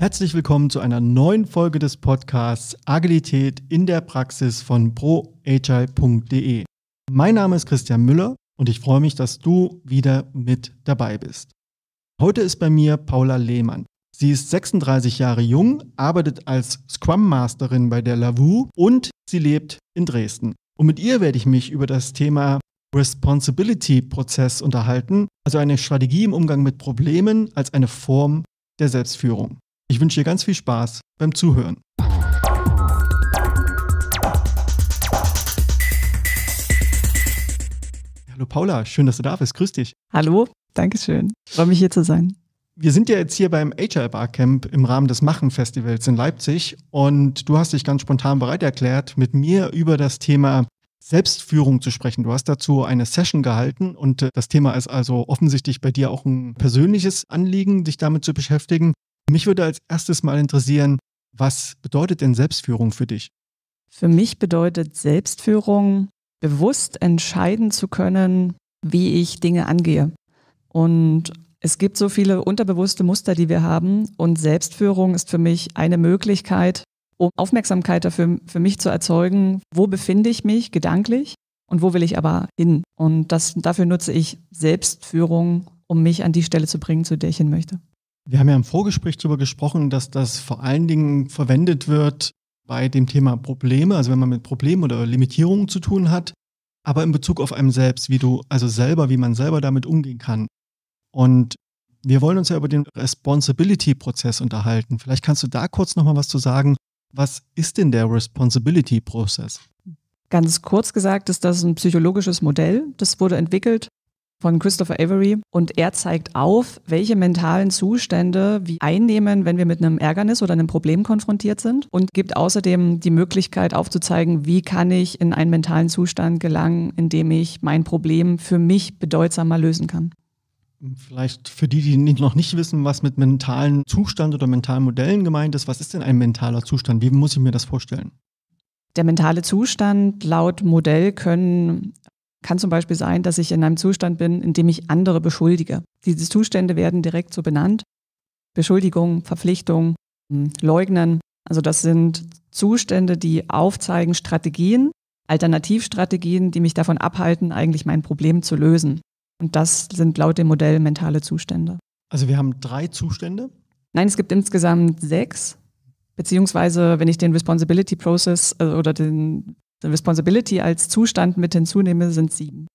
Herzlich willkommen zu einer neuen Folge des Podcasts Agilität in der Praxis von proagile.de. Mein Name ist Christian Müller und ich freue mich, dass du wieder mit dabei bist. Heute ist bei mir Paula Lehmann. Sie ist 36 Jahre jung, arbeitet als Scrum Masterin bei der LAVU und sie lebt in Dresden. Und mit ihr werde ich mich über das Thema Responsibility-Prozess unterhalten, also eine Strategie im Umgang mit Problemen als eine Form der Selbstführung. Ich wünsche dir ganz viel Spaß beim Zuhören. Hallo Paula, schön, dass du da bist. Grüß dich. Hallo, danke Dankeschön. Freue mich hier zu sein. Wir sind ja jetzt hier beim HR Barcamp im Rahmen des Machen Festivals in Leipzig und du hast dich ganz spontan bereit erklärt, mit mir über das Thema Selbstführung zu sprechen. Du hast dazu eine Session gehalten und äh, das Thema ist also offensichtlich bei dir auch ein persönliches Anliegen, dich damit zu beschäftigen. Mich würde als erstes mal interessieren, was bedeutet denn Selbstführung für dich? Für mich bedeutet Selbstführung, bewusst entscheiden zu können, wie ich Dinge angehe. Und es gibt so viele unterbewusste Muster, die wir haben. Und Selbstführung ist für mich eine Möglichkeit, um Aufmerksamkeit dafür für mich zu erzeugen, wo befinde ich mich gedanklich und wo will ich aber hin. Und das, dafür nutze ich Selbstführung, um mich an die Stelle zu bringen, zu der ich hin möchte. Wir haben ja im Vorgespräch darüber gesprochen, dass das vor allen Dingen verwendet wird bei dem Thema Probleme, also wenn man mit Problemen oder Limitierungen zu tun hat, aber in Bezug auf einem selbst, wie du, also selber, wie man selber damit umgehen kann. Und wir wollen uns ja über den Responsibility-Prozess unterhalten. Vielleicht kannst du da kurz nochmal was zu sagen. Was ist denn der Responsibility-Prozess? Ganz kurz gesagt ist das ein psychologisches Modell. Das wurde entwickelt von Christopher Avery und er zeigt auf, welche mentalen Zustände wir einnehmen, wenn wir mit einem Ärgernis oder einem Problem konfrontiert sind und gibt außerdem die Möglichkeit aufzuzeigen, wie kann ich in einen mentalen Zustand gelangen, in dem ich mein Problem für mich bedeutsamer lösen kann. Vielleicht für die, die noch nicht wissen, was mit mentalen Zustand oder mentalen Modellen gemeint ist, was ist denn ein mentaler Zustand? Wie muss ich mir das vorstellen? Der mentale Zustand laut Modell können kann zum Beispiel sein, dass ich in einem Zustand bin, in dem ich andere beschuldige. Diese Zustände werden direkt so benannt. Beschuldigung, Verpflichtung, hm, Leugnen. Also das sind Zustände, die aufzeigen Strategien, Alternativstrategien, die mich davon abhalten, eigentlich mein Problem zu lösen. Und das sind laut dem Modell mentale Zustände. Also wir haben drei Zustände? Nein, es gibt insgesamt sechs. Beziehungsweise, wenn ich den Responsibility Process äh, oder den Responsibility als Zustand mit hinzunehme, sind sieben.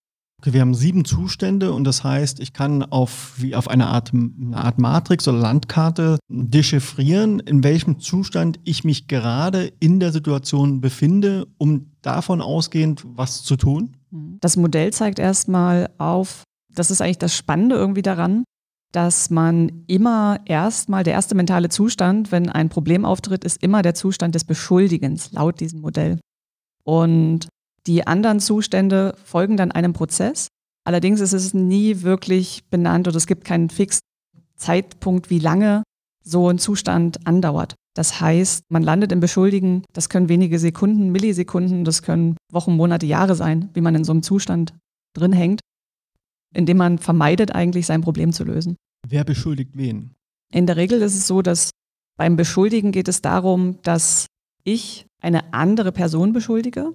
Okay, wir haben sieben Zustände und das heißt, ich kann auf, wie auf eine Art, eine Art Matrix oder Landkarte dechiffrieren, in welchem Zustand ich mich gerade in der Situation befinde, um davon ausgehend was zu tun. Das Modell zeigt erstmal auf, das ist eigentlich das Spannende irgendwie daran, dass man immer erstmal, der erste mentale Zustand, wenn ein Problem auftritt, ist immer der Zustand des Beschuldigens laut diesem Modell. Und die anderen Zustände folgen dann einem Prozess. Allerdings ist es nie wirklich benannt oder es gibt keinen fixen Zeitpunkt, wie lange so ein Zustand andauert. Das heißt, man landet im Beschuldigen, das können wenige Sekunden, Millisekunden, das können Wochen, Monate, Jahre sein, wie man in so einem Zustand drin hängt, indem man vermeidet eigentlich sein Problem zu lösen. Wer beschuldigt wen? In der Regel ist es so, dass beim Beschuldigen geht es darum, dass ich eine andere Person beschuldige.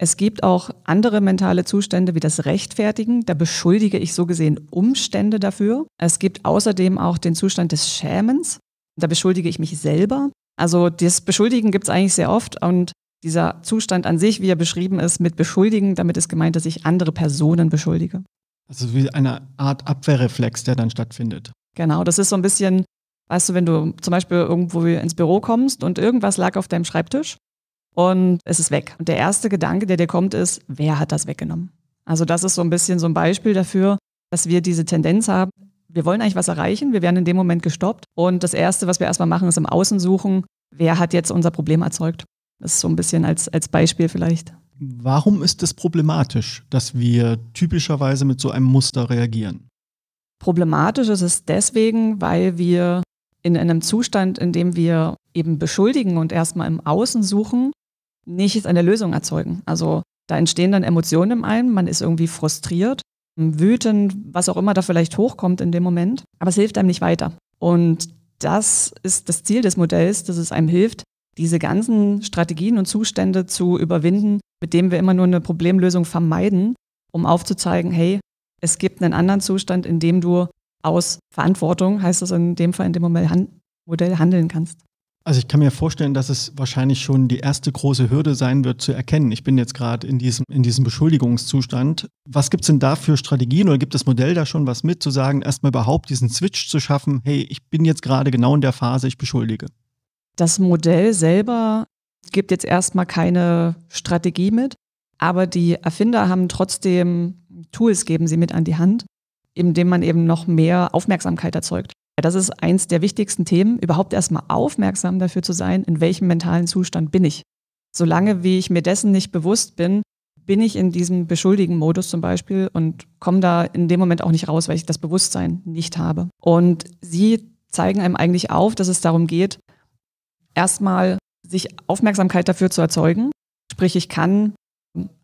Es gibt auch andere mentale Zustände wie das Rechtfertigen. Da beschuldige ich so gesehen Umstände dafür. Es gibt außerdem auch den Zustand des Schämens. Da beschuldige ich mich selber. Also das Beschuldigen gibt es eigentlich sehr oft und dieser Zustand an sich, wie er beschrieben ist, mit Beschuldigen, damit ist gemeint, dass ich andere Personen beschuldige. Also wie eine Art Abwehrreflex, der dann stattfindet. Genau, das ist so ein bisschen, weißt du, wenn du zum Beispiel irgendwo ins Büro kommst und irgendwas lag auf deinem Schreibtisch und es ist weg. Und der erste Gedanke, der dir kommt, ist, wer hat das weggenommen? Also das ist so ein bisschen so ein Beispiel dafür, dass wir diese Tendenz haben, wir wollen eigentlich was erreichen, wir werden in dem Moment gestoppt und das Erste, was wir erstmal machen, ist im Außen suchen, wer hat jetzt unser Problem erzeugt. Das ist so ein bisschen als, als Beispiel vielleicht. Warum ist es problematisch, dass wir typischerweise mit so einem Muster reagieren? Problematisch ist es deswegen, weil wir in einem Zustand, in dem wir eben beschuldigen und erstmal im Außen suchen, nichts an der Lösung erzeugen. Also da entstehen dann Emotionen im einen, man ist irgendwie frustriert, wütend, was auch immer da vielleicht hochkommt in dem Moment, aber es hilft einem nicht weiter. Und das ist das Ziel des Modells, dass es einem hilft, diese ganzen Strategien und Zustände zu überwinden, mit denen wir immer nur eine Problemlösung vermeiden, um aufzuzeigen, hey, es gibt einen anderen Zustand, in dem du aus Verantwortung, heißt das in dem Fall, in dem Modell handeln kannst. Also ich kann mir vorstellen, dass es wahrscheinlich schon die erste große Hürde sein wird zu erkennen. Ich bin jetzt gerade in diesem, in diesem Beschuldigungszustand. Was gibt es denn da für Strategien oder gibt das Modell da schon was mit, zu sagen, erstmal überhaupt diesen Switch zu schaffen, hey, ich bin jetzt gerade genau in der Phase, ich beschuldige? Das Modell selber gibt jetzt erstmal keine Strategie mit, aber die Erfinder haben trotzdem Tools, geben sie mit an die Hand, indem man eben noch mehr Aufmerksamkeit erzeugt. Das ist eins der wichtigsten Themen, überhaupt erstmal aufmerksam dafür zu sein, in welchem mentalen Zustand bin ich. Solange wie ich mir dessen nicht bewusst bin, bin ich in diesem beschuldigen Modus zum Beispiel und komme da in dem Moment auch nicht raus, weil ich das Bewusstsein nicht habe. Und sie zeigen einem eigentlich auf, dass es darum geht, erstmal sich Aufmerksamkeit dafür zu erzeugen. Sprich, ich kann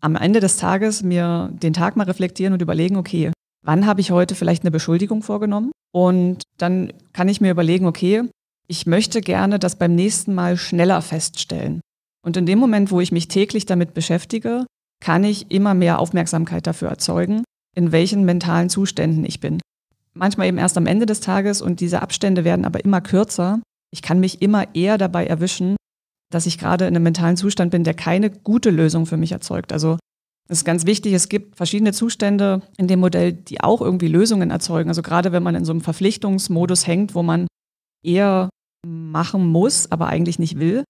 am Ende des Tages mir den Tag mal reflektieren und überlegen, okay, wann habe ich heute vielleicht eine Beschuldigung vorgenommen? Und dann kann ich mir überlegen, okay, ich möchte gerne das beim nächsten Mal schneller feststellen. Und in dem Moment, wo ich mich täglich damit beschäftige, kann ich immer mehr Aufmerksamkeit dafür erzeugen, in welchen mentalen Zuständen ich bin. Manchmal eben erst am Ende des Tages und diese Abstände werden aber immer kürzer. Ich kann mich immer eher dabei erwischen, dass ich gerade in einem mentalen Zustand bin, der keine gute Lösung für mich erzeugt. Also das ist ganz wichtig. Es gibt verschiedene Zustände in dem Modell, die auch irgendwie Lösungen erzeugen. Also gerade wenn man in so einem Verpflichtungsmodus hängt, wo man eher machen muss, aber eigentlich nicht will,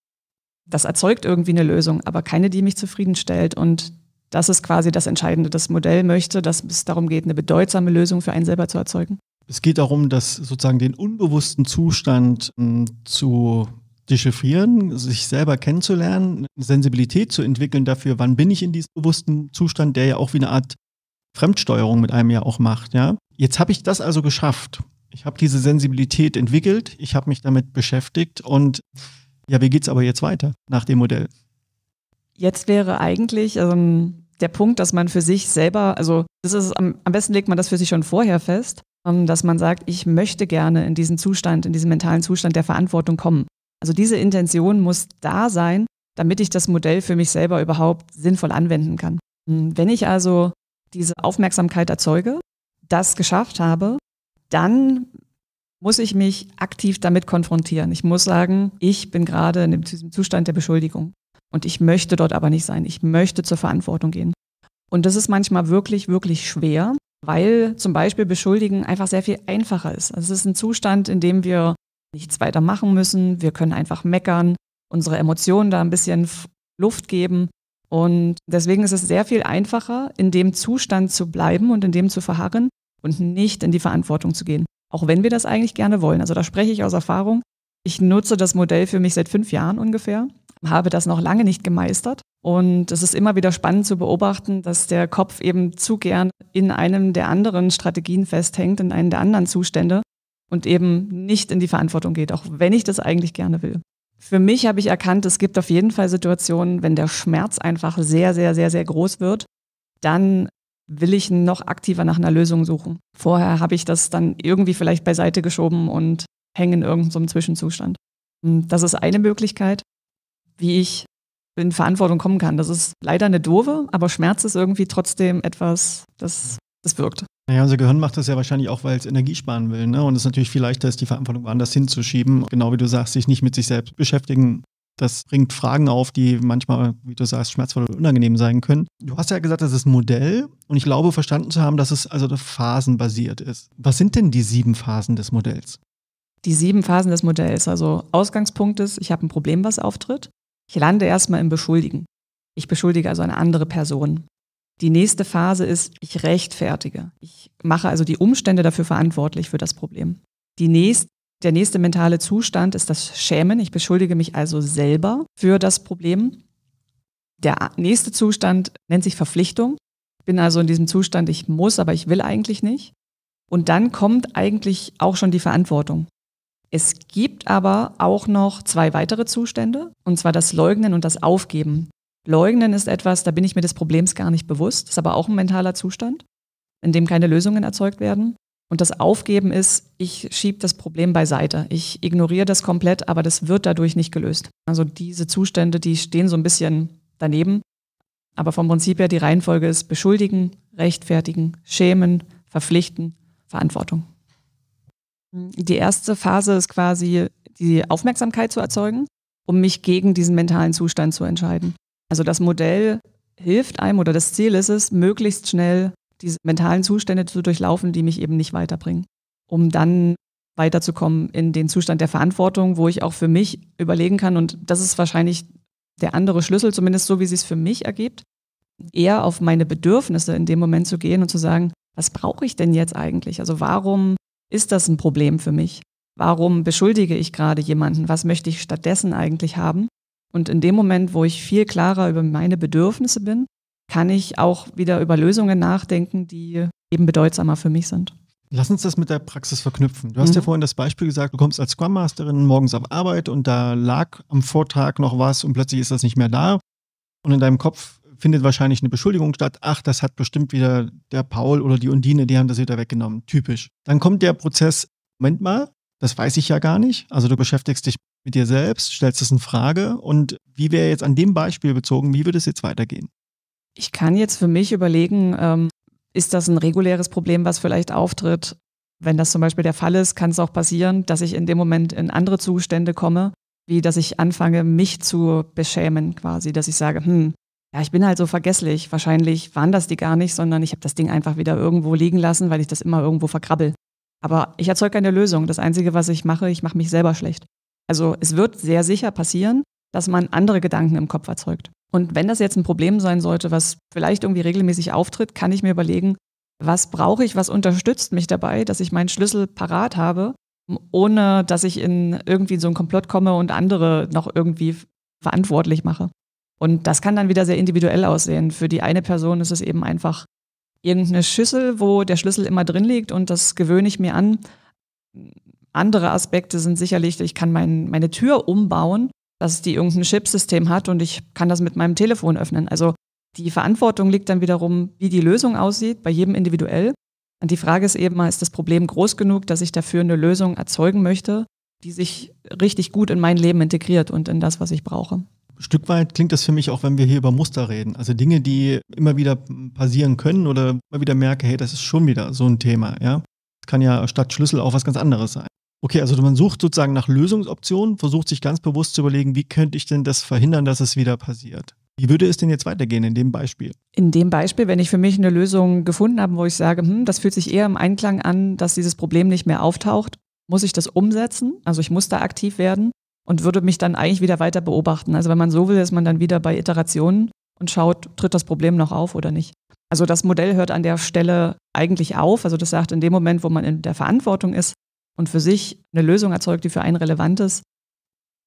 das erzeugt irgendwie eine Lösung, aber keine, die mich zufriedenstellt. Und das ist quasi das Entscheidende. Das Modell möchte, dass es darum geht, eine bedeutsame Lösung für einen selber zu erzeugen. Es geht darum, dass sozusagen den unbewussten Zustand hm, zu dechiffrieren, sich selber kennenzulernen, Sensibilität zu entwickeln dafür, wann bin ich in diesem bewussten Zustand, der ja auch wie eine Art Fremdsteuerung mit einem ja auch macht, ja. Jetzt habe ich das also geschafft. Ich habe diese Sensibilität entwickelt, ich habe mich damit beschäftigt und ja, wie geht es aber jetzt weiter nach dem Modell? Jetzt wäre eigentlich ähm, der Punkt, dass man für sich selber, also das ist am, am besten legt man das für sich schon vorher fest, ähm, dass man sagt, ich möchte gerne in diesen Zustand, in diesen mentalen Zustand der Verantwortung kommen. Also diese Intention muss da sein, damit ich das Modell für mich selber überhaupt sinnvoll anwenden kann. Hm, wenn ich also diese Aufmerksamkeit erzeuge, das geschafft habe, dann muss ich mich aktiv damit konfrontieren. Ich muss sagen, ich bin gerade in diesem Zustand der Beschuldigung und ich möchte dort aber nicht sein. Ich möchte zur Verantwortung gehen. Und das ist manchmal wirklich, wirklich schwer, weil zum Beispiel Beschuldigen einfach sehr viel einfacher ist. Also es ist ein Zustand, in dem wir nichts weiter machen müssen. Wir können einfach meckern, unsere Emotionen da ein bisschen Luft geben. Und deswegen ist es sehr viel einfacher, in dem Zustand zu bleiben und in dem zu verharren und nicht in die Verantwortung zu gehen. Auch wenn wir das eigentlich gerne wollen. Also da spreche ich aus Erfahrung. Ich nutze das Modell für mich seit fünf Jahren ungefähr, habe das noch lange nicht gemeistert. Und es ist immer wieder spannend zu beobachten, dass der Kopf eben zu gern in einem der anderen Strategien festhängt, in einem der anderen Zustände und eben nicht in die Verantwortung geht, auch wenn ich das eigentlich gerne will. Für mich habe ich erkannt, es gibt auf jeden Fall Situationen, wenn der Schmerz einfach sehr, sehr, sehr, sehr groß wird, dann will ich noch aktiver nach einer Lösung suchen. Vorher habe ich das dann irgendwie vielleicht beiseite geschoben und hänge in irgendeinem Zwischenzustand. Das ist eine Möglichkeit, wie ich in Verantwortung kommen kann. Das ist leider eine doofe, aber Schmerz ist irgendwie trotzdem etwas, das das wirkt. Naja, unser Gehirn macht das ja wahrscheinlich auch, weil es Energie sparen will. Ne? Und es ist natürlich viel leichter ist, die Verantwortung woanders hinzuschieben. Genau wie du sagst, sich nicht mit sich selbst beschäftigen. Das bringt Fragen auf, die manchmal, wie du sagst, schmerzvoll oder unangenehm sein können. Du hast ja gesagt, das ist ein Modell und ich glaube verstanden zu haben, dass es also phasenbasiert ist. Was sind denn die sieben Phasen des Modells? Die sieben Phasen des Modells. Also Ausgangspunkt ist, ich habe ein Problem, was auftritt. Ich lande erstmal im Beschuldigen. Ich beschuldige also eine andere Person. Die nächste Phase ist, ich rechtfertige. Ich mache also die Umstände dafür verantwortlich für das Problem. Die nächste der nächste mentale Zustand ist das Schämen. Ich beschuldige mich also selber für das Problem. Der nächste Zustand nennt sich Verpflichtung. Ich bin also in diesem Zustand, ich muss, aber ich will eigentlich nicht. Und dann kommt eigentlich auch schon die Verantwortung. Es gibt aber auch noch zwei weitere Zustände, und zwar das Leugnen und das Aufgeben. Leugnen ist etwas, da bin ich mir des Problems gar nicht bewusst, ist aber auch ein mentaler Zustand, in dem keine Lösungen erzeugt werden. Und das Aufgeben ist, ich schiebe das Problem beiseite. Ich ignoriere das komplett, aber das wird dadurch nicht gelöst. Also diese Zustände, die stehen so ein bisschen daneben. Aber vom Prinzip her, die Reihenfolge ist beschuldigen, rechtfertigen, schämen, verpflichten, Verantwortung. Die erste Phase ist quasi, die Aufmerksamkeit zu erzeugen, um mich gegen diesen mentalen Zustand zu entscheiden. Also das Modell hilft einem oder das Ziel ist es, möglichst schnell diese mentalen Zustände zu durchlaufen, die mich eben nicht weiterbringen, um dann weiterzukommen in den Zustand der Verantwortung, wo ich auch für mich überlegen kann, und das ist wahrscheinlich der andere Schlüssel, zumindest so wie sie es für mich ergibt, eher auf meine Bedürfnisse in dem Moment zu gehen und zu sagen, was brauche ich denn jetzt eigentlich? Also warum ist das ein Problem für mich? Warum beschuldige ich gerade jemanden? Was möchte ich stattdessen eigentlich haben? Und in dem Moment, wo ich viel klarer über meine Bedürfnisse bin, kann ich auch wieder über Lösungen nachdenken, die eben bedeutsamer für mich sind. Lass uns das mit der Praxis verknüpfen. Du hast mhm. ja vorhin das Beispiel gesagt, du kommst als Scrum Masterin morgens auf Arbeit und da lag am Vortag noch was und plötzlich ist das nicht mehr da. Und in deinem Kopf findet wahrscheinlich eine Beschuldigung statt. Ach, das hat bestimmt wieder der Paul oder die Undine, die haben das wieder weggenommen. Typisch. Dann kommt der Prozess, Moment mal, das weiß ich ja gar nicht. Also du beschäftigst dich mit dir selbst, stellst es in Frage. Und wie wäre jetzt an dem Beispiel bezogen, wie würde es jetzt weitergehen? Ich kann jetzt für mich überlegen, ähm, ist das ein reguläres Problem, was vielleicht auftritt? Wenn das zum Beispiel der Fall ist, kann es auch passieren, dass ich in dem Moment in andere Zustände komme, wie dass ich anfange, mich zu beschämen quasi, dass ich sage, hm, ja, ich bin halt so vergesslich. Wahrscheinlich waren das die gar nicht, sondern ich habe das Ding einfach wieder irgendwo liegen lassen, weil ich das immer irgendwo verkrabbel. Aber ich erzeuge keine Lösung. Das Einzige, was ich mache, ich mache mich selber schlecht. Also es wird sehr sicher passieren, dass man andere Gedanken im Kopf erzeugt. Und wenn das jetzt ein Problem sein sollte, was vielleicht irgendwie regelmäßig auftritt, kann ich mir überlegen, was brauche ich, was unterstützt mich dabei, dass ich meinen Schlüssel parat habe, ohne dass ich in irgendwie so ein Komplott komme und andere noch irgendwie verantwortlich mache. Und das kann dann wieder sehr individuell aussehen. Für die eine Person ist es eben einfach irgendeine Schüssel, wo der Schlüssel immer drin liegt und das gewöhne ich mir an. Andere Aspekte sind sicherlich, ich kann mein, meine Tür umbauen, dass die irgendein Chipsystem hat und ich kann das mit meinem Telefon öffnen. Also die Verantwortung liegt dann wiederum, wie die Lösung aussieht, bei jedem individuell. Und die Frage ist eben mal, ist das Problem groß genug, dass ich dafür eine Lösung erzeugen möchte, die sich richtig gut in mein Leben integriert und in das, was ich brauche? Stück weit klingt das für mich auch, wenn wir hier über Muster reden. Also Dinge, die immer wieder passieren können oder immer wieder merke, hey, das ist schon wieder so ein Thema. Ja, das kann ja statt Schlüssel auch was ganz anderes sein. Okay, also man sucht sozusagen nach Lösungsoptionen, versucht sich ganz bewusst zu überlegen, wie könnte ich denn das verhindern, dass es wieder passiert. Wie würde es denn jetzt weitergehen in dem Beispiel? In dem Beispiel, wenn ich für mich eine Lösung gefunden habe, wo ich sage, hm, das fühlt sich eher im Einklang an, dass dieses Problem nicht mehr auftaucht, muss ich das umsetzen? Also ich muss da aktiv werden und würde mich dann eigentlich wieder weiter beobachten. Also wenn man so will, ist man dann wieder bei Iterationen und schaut, tritt das Problem noch auf oder nicht. Also das Modell hört an der Stelle eigentlich auf. Also das sagt, in dem Moment, wo man in der Verantwortung ist und für sich eine Lösung erzeugt, die für einen relevant ist,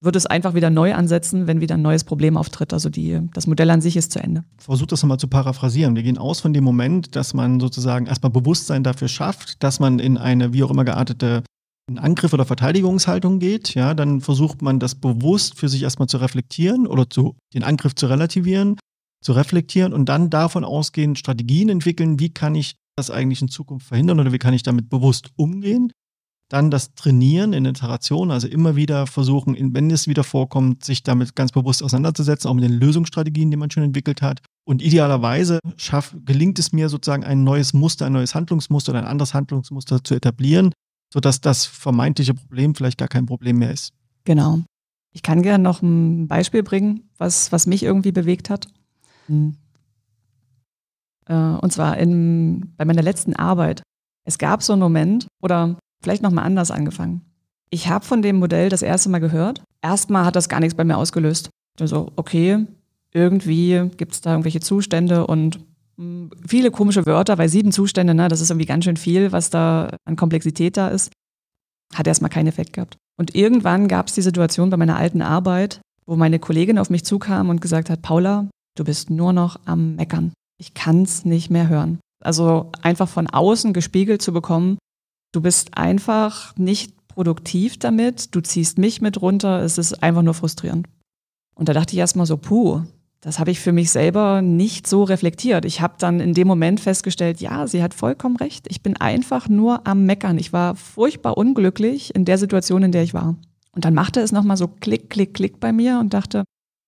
wird es einfach wieder neu ansetzen, wenn wieder ein neues Problem auftritt. Also die, das Modell an sich ist zu Ende. Versucht das nochmal zu paraphrasieren. Wir gehen aus von dem Moment, dass man sozusagen erstmal Bewusstsein dafür schafft, dass man in eine wie auch immer geartete in Angriff oder Verteidigungshaltung geht, ja, dann versucht man das bewusst für sich erstmal zu reflektieren oder zu, den Angriff zu relativieren, zu reflektieren und dann davon ausgehend Strategien entwickeln, wie kann ich das eigentlich in Zukunft verhindern oder wie kann ich damit bewusst umgehen. Dann das Trainieren in Iteration, also immer wieder versuchen, wenn es wieder vorkommt, sich damit ganz bewusst auseinanderzusetzen, auch mit den Lösungsstrategien, die man schon entwickelt hat. Und idealerweise schaff, gelingt es mir sozusagen ein neues Muster, ein neues Handlungsmuster oder ein anderes Handlungsmuster zu etablieren, sodass das vermeintliche Problem vielleicht gar kein Problem mehr ist. Genau. Ich kann gerne noch ein Beispiel bringen, was, was mich irgendwie bewegt hat. Mhm. Und zwar in, bei meiner letzten Arbeit. Es gab so einen Moment, oder vielleicht nochmal anders angefangen. Ich habe von dem Modell das erste Mal gehört. Erstmal hat das gar nichts bei mir ausgelöst. Ich so, okay, irgendwie gibt es da irgendwelche Zustände und hm, viele komische Wörter, weil sieben Zustände, ne, das ist irgendwie ganz schön viel, was da an Komplexität da ist. Hat erstmal keinen Effekt gehabt. Und irgendwann gab es die Situation bei meiner alten Arbeit, wo meine Kollegin auf mich zukam und gesagt hat, Paula, du bist nur noch am Meckern. Ich kann's nicht mehr hören. Also einfach von außen gespiegelt zu bekommen, du bist einfach nicht produktiv damit, du ziehst mich mit runter, es ist einfach nur frustrierend. Und da dachte ich erstmal so, puh, das habe ich für mich selber nicht so reflektiert. Ich habe dann in dem Moment festgestellt, ja, sie hat vollkommen recht. Ich bin einfach nur am Meckern. Ich war furchtbar unglücklich in der Situation, in der ich war. Und dann machte es nochmal so klick, klick, klick bei mir und dachte,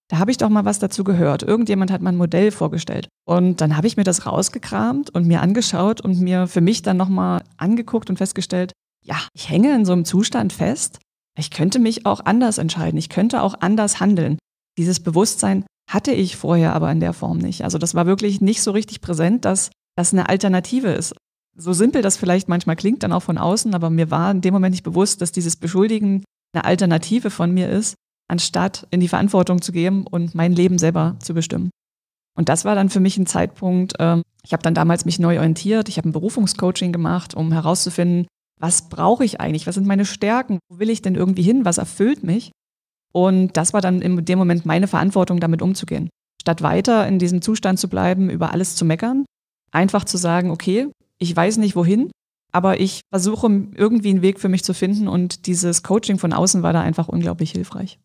da habe ich doch mal was dazu gehört. Irgendjemand hat mein Modell vorgestellt. Und dann habe ich mir das rausgekramt und mir angeschaut und mir für mich dann nochmal angeguckt und festgestellt, ja, ich hänge in so einem Zustand fest. Ich könnte mich auch anders entscheiden. Ich könnte auch anders handeln. Dieses Bewusstsein hatte ich vorher aber in der Form nicht. Also das war wirklich nicht so richtig präsent, dass das eine Alternative ist. So simpel das vielleicht manchmal klingt, dann auch von außen, aber mir war in dem Moment nicht bewusst, dass dieses Beschuldigen eine Alternative von mir ist, anstatt in die Verantwortung zu geben und mein Leben selber zu bestimmen. Und das war dann für mich ein Zeitpunkt, ähm, ich habe dann damals mich neu orientiert, ich habe ein Berufungscoaching gemacht, um herauszufinden, was brauche ich eigentlich, was sind meine Stärken, wo will ich denn irgendwie hin, was erfüllt mich. Und das war dann in dem Moment meine Verantwortung, damit umzugehen. Statt weiter in diesem Zustand zu bleiben, über alles zu meckern, einfach zu sagen, okay, ich weiß nicht wohin, aber ich versuche irgendwie einen Weg für mich zu finden und dieses Coaching von außen war da einfach unglaublich hilfreich.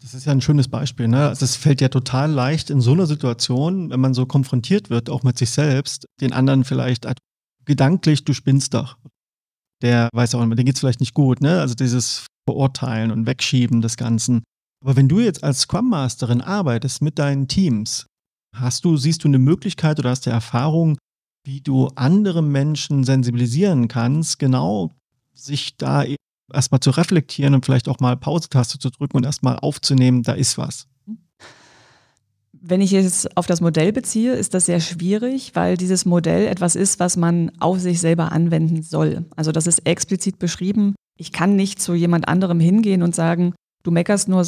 Das ist ja ein schönes Beispiel. Ne? Das also fällt ja total leicht in so einer Situation, wenn man so konfrontiert wird, auch mit sich selbst, den anderen vielleicht gedanklich, du spinnst doch der weiß auch immer, dem geht es vielleicht nicht gut, ne? Also dieses Verurteilen und Wegschieben des Ganzen. Aber wenn du jetzt als Scrum Masterin arbeitest mit deinen Teams, hast du, siehst du eine Möglichkeit oder hast du Erfahrung, wie du andere Menschen sensibilisieren kannst, genau sich da e- erstmal zu reflektieren und vielleicht auch mal Pause-Taste zu drücken und erstmal aufzunehmen, da ist was. Wenn ich es auf das Modell beziehe, ist das sehr schwierig, weil dieses Modell etwas ist, was man auf sich selber anwenden soll. Also das ist explizit beschrieben. Ich kann nicht zu jemand anderem hingehen und sagen, du meckerst nur,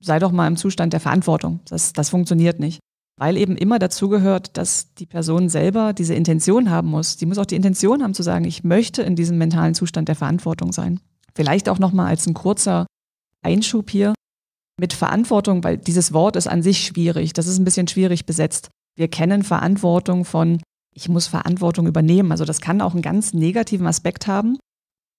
sei doch mal im Zustand der Verantwortung. Das, das funktioniert nicht. Weil eben immer dazu gehört, dass die Person selber diese Intention haben muss. Die muss auch die Intention haben zu sagen, ich möchte in diesem mentalen Zustand der Verantwortung sein. Vielleicht auch nochmal als ein kurzer Einschub hier mit Verantwortung, weil dieses Wort ist an sich schwierig, das ist ein bisschen schwierig besetzt. Wir kennen Verantwortung von, ich muss Verantwortung übernehmen. Also das kann auch einen ganz negativen Aspekt haben.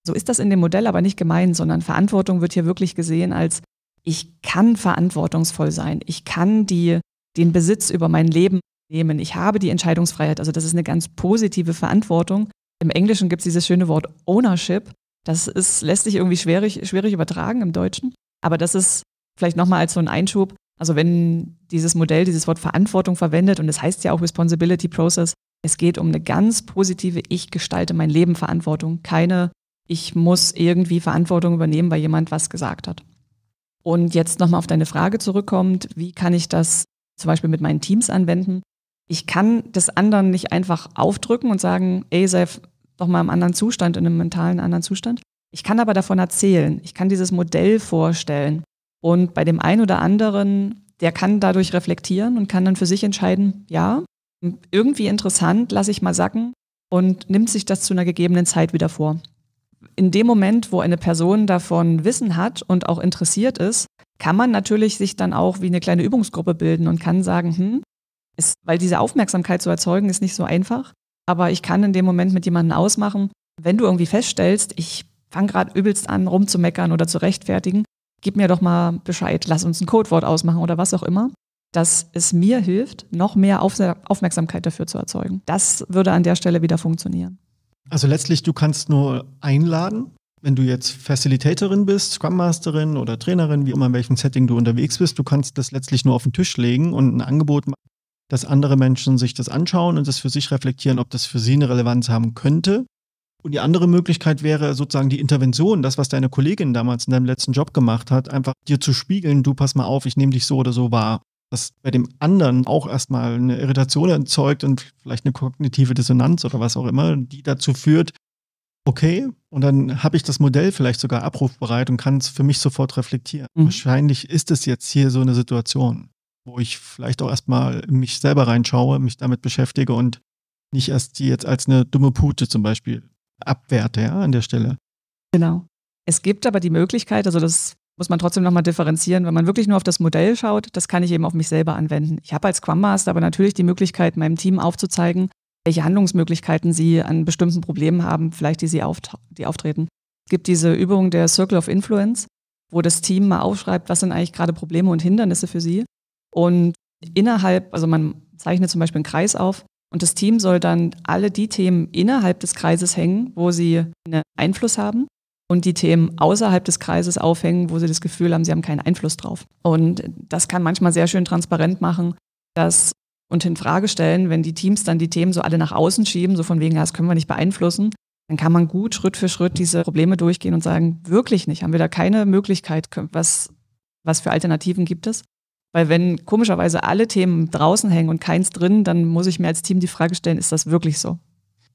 So ist das in dem Modell aber nicht gemeint, sondern Verantwortung wird hier wirklich gesehen als, ich kann verantwortungsvoll sein, ich kann die, den Besitz über mein Leben nehmen, ich habe die Entscheidungsfreiheit. Also das ist eine ganz positive Verantwortung. Im Englischen gibt es dieses schöne Wort Ownership. Das ist, lässt sich irgendwie schwierig, schwierig übertragen im Deutschen. Aber das ist Vielleicht nochmal als so ein Einschub. Also wenn dieses Modell dieses Wort Verantwortung verwendet, und das heißt ja auch Responsibility Process, es geht um eine ganz positive Ich gestalte mein Leben Verantwortung, keine ich muss irgendwie Verantwortung übernehmen, weil jemand was gesagt hat. Und jetzt nochmal auf deine Frage zurückkommt, wie kann ich das zum Beispiel mit meinen Teams anwenden? Ich kann das anderen nicht einfach aufdrücken und sagen, ey, sei doch mal im anderen Zustand, in einem mentalen anderen Zustand. Ich kann aber davon erzählen. Ich kann dieses Modell vorstellen. Und bei dem einen oder anderen, der kann dadurch reflektieren und kann dann für sich entscheiden, ja, irgendwie interessant, lasse ich mal sacken und nimmt sich das zu einer gegebenen Zeit wieder vor. In dem Moment, wo eine Person davon Wissen hat und auch interessiert ist, kann man natürlich sich dann auch wie eine kleine Übungsgruppe bilden und kann sagen, hm, ist, weil diese Aufmerksamkeit zu erzeugen ist nicht so einfach, aber ich kann in dem Moment mit jemandem ausmachen, wenn du irgendwie feststellst, ich fange gerade übelst an rumzumeckern oder zu rechtfertigen, gib mir doch mal Bescheid, lass uns ein Codewort ausmachen oder was auch immer, dass es mir hilft, noch mehr Aufmerksamkeit dafür zu erzeugen. Das würde an der Stelle wieder funktionieren. Also letztlich, du kannst nur einladen, wenn du jetzt Facilitatorin bist, Scrum Masterin oder Trainerin, wie immer in welchem Setting du unterwegs bist, du kannst das letztlich nur auf den Tisch legen und ein Angebot machen, dass andere Menschen sich das anschauen und das für sich reflektieren, ob das für sie eine Relevanz haben könnte und die andere Möglichkeit wäre sozusagen die Intervention, das, was deine Kollegin damals in deinem letzten Job gemacht hat, einfach dir zu spiegeln, du pass mal auf, ich nehme dich so oder so wahr. Das bei dem anderen auch erstmal eine Irritation erzeugt und vielleicht eine kognitive Dissonanz oder was auch immer, die dazu führt, okay, und dann habe ich das Modell vielleicht sogar abrufbereit und kann es für mich sofort reflektieren. Mhm. Wahrscheinlich ist es jetzt hier so eine Situation, wo ich vielleicht auch erstmal mich selber reinschaue, mich damit beschäftige und nicht erst die jetzt als eine dumme Pute zum Beispiel abwerte ja, an der Stelle. Genau. Es gibt aber die Möglichkeit, also das muss man trotzdem nochmal differenzieren, wenn man wirklich nur auf das Modell schaut, das kann ich eben auf mich selber anwenden. Ich habe als Scrum Master aber natürlich die Möglichkeit, meinem Team aufzuzeigen, welche Handlungsmöglichkeiten sie an bestimmten Problemen haben, vielleicht die sie auft die auftreten. Es gibt diese Übung der Circle of Influence, wo das Team mal aufschreibt, was sind eigentlich gerade Probleme und Hindernisse für sie. Und innerhalb, also man zeichnet zum Beispiel einen Kreis auf und das Team soll dann alle die Themen innerhalb des Kreises hängen, wo sie einen Einfluss haben und die Themen außerhalb des Kreises aufhängen, wo sie das Gefühl haben, sie haben keinen Einfluss drauf. Und das kann manchmal sehr schön transparent machen, dass und in Frage stellen, wenn die Teams dann die Themen so alle nach außen schieben, so von wegen, das können wir nicht beeinflussen, dann kann man gut Schritt für Schritt diese Probleme durchgehen und sagen, wirklich nicht, haben wir da keine Möglichkeit, was, was für Alternativen gibt es? Weil wenn komischerweise alle Themen draußen hängen und keins drin, dann muss ich mir als Team die Frage stellen, ist das wirklich so?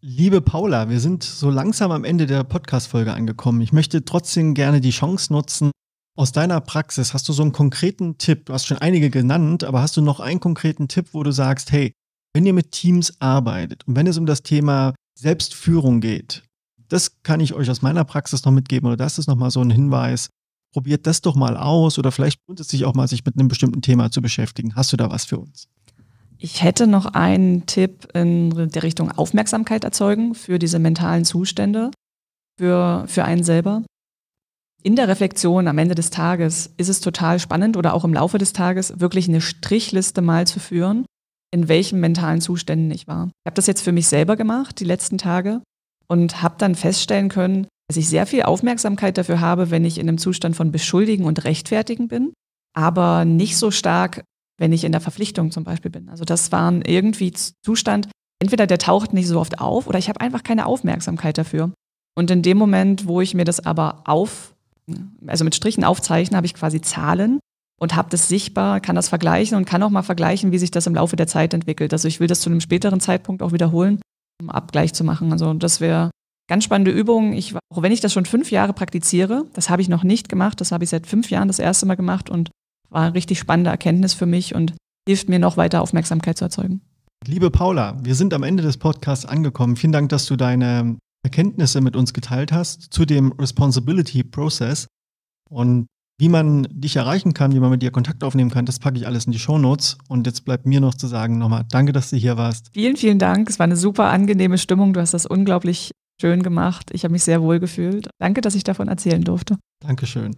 Liebe Paula, wir sind so langsam am Ende der Podcast-Folge angekommen. Ich möchte trotzdem gerne die Chance nutzen. Aus deiner Praxis hast du so einen konkreten Tipp? Du hast schon einige genannt, aber hast du noch einen konkreten Tipp, wo du sagst, hey, wenn ihr mit Teams arbeitet und wenn es um das Thema Selbstführung geht, das kann ich euch aus meiner Praxis noch mitgeben oder das ist nochmal so ein Hinweis, probiert das doch mal aus oder vielleicht lohnt es sich auch mal, sich mit einem bestimmten Thema zu beschäftigen. Hast du da was für uns? Ich hätte noch einen Tipp in der Richtung Aufmerksamkeit erzeugen für diese mentalen Zustände, für, für einen selber. In der Reflexion am Ende des Tages ist es total spannend oder auch im Laufe des Tages wirklich eine Strichliste mal zu führen, in welchen mentalen Zuständen ich war. Ich habe das jetzt für mich selber gemacht, die letzten Tage, und habe dann feststellen können, dass ich sehr viel Aufmerksamkeit dafür habe, wenn ich in einem Zustand von Beschuldigen und Rechtfertigen bin, aber nicht so stark, wenn ich in der Verpflichtung zum Beispiel bin. Also das war ein irgendwie Zustand, entweder der taucht nicht so oft auf oder ich habe einfach keine Aufmerksamkeit dafür. Und in dem Moment, wo ich mir das aber auf, also mit Strichen aufzeichne, habe ich quasi Zahlen und habe das sichtbar, kann das vergleichen und kann auch mal vergleichen, wie sich das im Laufe der Zeit entwickelt. Also ich will das zu einem späteren Zeitpunkt auch wiederholen, um Abgleich zu machen. Also das wäre Ganz spannende Übung. Ich, auch wenn ich das schon fünf Jahre praktiziere, das habe ich noch nicht gemacht, das habe ich seit fünf Jahren das erste Mal gemacht und war eine richtig spannende Erkenntnis für mich und hilft mir noch weiter Aufmerksamkeit zu erzeugen. Liebe Paula, wir sind am Ende des Podcasts angekommen. Vielen Dank, dass du deine Erkenntnisse mit uns geteilt hast zu dem Responsibility Process und wie man dich erreichen kann, wie man mit dir Kontakt aufnehmen kann, das packe ich alles in die Shownotes. Und jetzt bleibt mir noch zu sagen, nochmal danke, dass du hier warst. Vielen, vielen Dank. Es war eine super angenehme Stimmung. Du hast das unglaublich schön gemacht. Ich habe mich sehr wohl gefühlt. Danke, dass ich davon erzählen durfte. Dankeschön.